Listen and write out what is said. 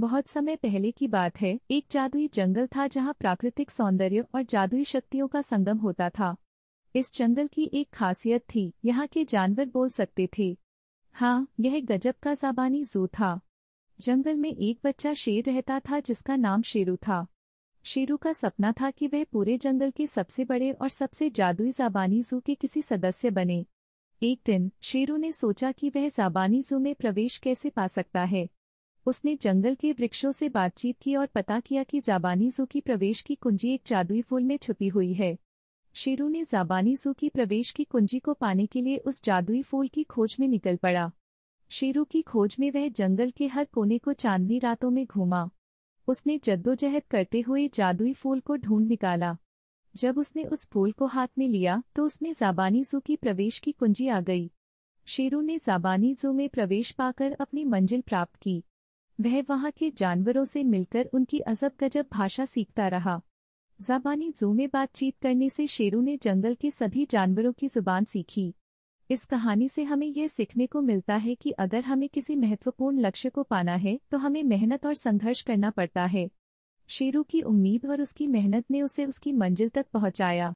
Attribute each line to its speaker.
Speaker 1: बहुत समय पहले की बात है एक जादुई जंगल था जहाँ प्राकृतिक सौंदर्य और जादुई शक्तियों का संगम होता था इस जंगल की एक खासियत थी यहाँ के जानवर बोल सकते थे हाँ यह गजब का जाबानी जू था जंगल में एक बच्चा शेर रहता था जिसका नाम शेरू था शेरू का सपना था कि वह पूरे जंगल के सबसे बड़े और सबसे जादुई जाबानी जू के किसी सदस्य बने एक दिन शेरू ने सोचा कि वह जाबानी जू में प्रवेश कैसे पा सकता है उसने जंगल के वृक्षों से बातचीत की और पता किया कि जाबानी जू की प्रवेश की कुंजी एक जादुई फूल में छुपी हुई है शेरू ने जाबानी जू की प्रवेश की कुंजी को पाने के लिए उस जादुई फूल की खोज में निकल पड़ा शेरू की खोज में वह जंगल के हर कोने को चांदनी रातों में घूमा उसने जद्दोजहद करते हुए जादुई फूल को ढूंढ निकाला जब उसने उस फूल को हाथ में लिया तो उसमें जाबानी जू की प्रवेश की कुंजी आ गई शेरू ने जाबानी जू में प्रवेश पाकर अपनी मंजिल प्राप्त की वह वहाँ के जानवरों से मिलकर उनकी अजब गजब भाषा सीखता रहा जबानी जू में बातचीत करने से शेरू ने जंगल के सभी जानवरों की जुबान सीखी इस कहानी से हमें यह सीखने को मिलता है कि अगर हमें किसी महत्वपूर्ण लक्ष्य को पाना है तो हमें मेहनत और संघर्ष करना पड़ता है शेरू की उम्मीद और उसकी मेहनत ने उसे उसकी मंजिल तक पहुंचाया